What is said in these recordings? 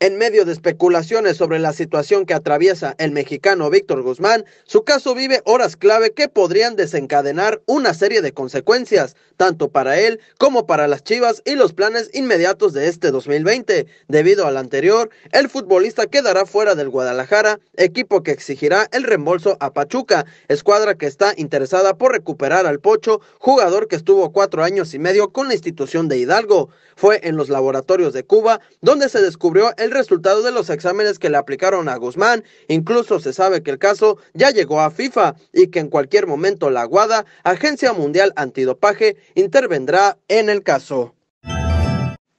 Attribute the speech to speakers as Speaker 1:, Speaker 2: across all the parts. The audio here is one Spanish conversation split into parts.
Speaker 1: En medio de especulaciones sobre la situación que atraviesa el mexicano Víctor Guzmán, su caso vive horas clave que podrían desencadenar una serie de consecuencias, tanto para él como para las Chivas y los planes inmediatos de este 2020. Debido al anterior, el futbolista quedará fuera del Guadalajara, equipo que exigirá el reembolso a Pachuca, escuadra que está interesada por recuperar al Pocho, jugador que estuvo cuatro años y medio con la institución de Hidalgo. Fue en los laboratorios de Cuba donde se descubrió el resultado de los exámenes que le aplicaron a Guzmán. Incluso se sabe que el caso ya llegó a FIFA y que en cualquier momento la Guada, Agencia Mundial Antidopaje, intervendrá en el caso.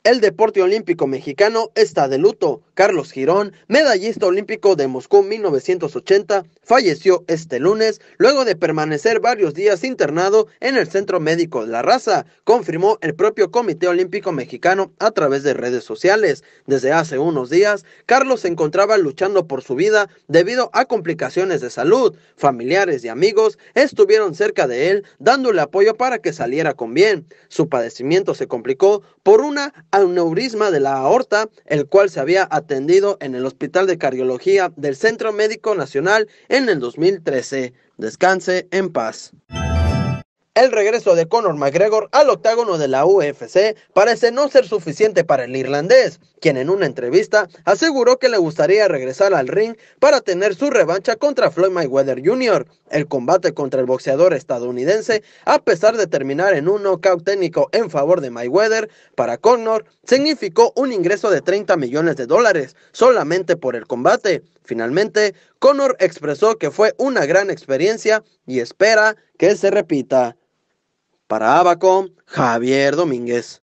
Speaker 1: El deporte olímpico mexicano está de luto. Carlos Girón, medallista olímpico de Moscú 1980, falleció este lunes luego de permanecer varios días internado en el Centro Médico de la Raza, confirmó el propio Comité Olímpico Mexicano a través de redes sociales. Desde hace unos días, Carlos se encontraba luchando por su vida debido a complicaciones de salud. Familiares y amigos estuvieron cerca de él dándole apoyo para que saliera con bien. Su padecimiento se complicó por una aneurisma de la aorta, el cual se había atendido en el Hospital de Cardiología del Centro Médico Nacional en el 2013. Descanse en paz. El regreso de Conor McGregor al octágono de la UFC parece no ser suficiente para el irlandés, quien en una entrevista aseguró que le gustaría regresar al ring para tener su revancha contra Floyd Mayweather Jr. El combate contra el boxeador estadounidense, a pesar de terminar en un knockout técnico en favor de Mayweather, para Conor significó un ingreso de 30 millones de dólares solamente por el combate. Finalmente, Conor expresó que fue una gran experiencia y espera que se repita. Para Abacom, Javier Domínguez.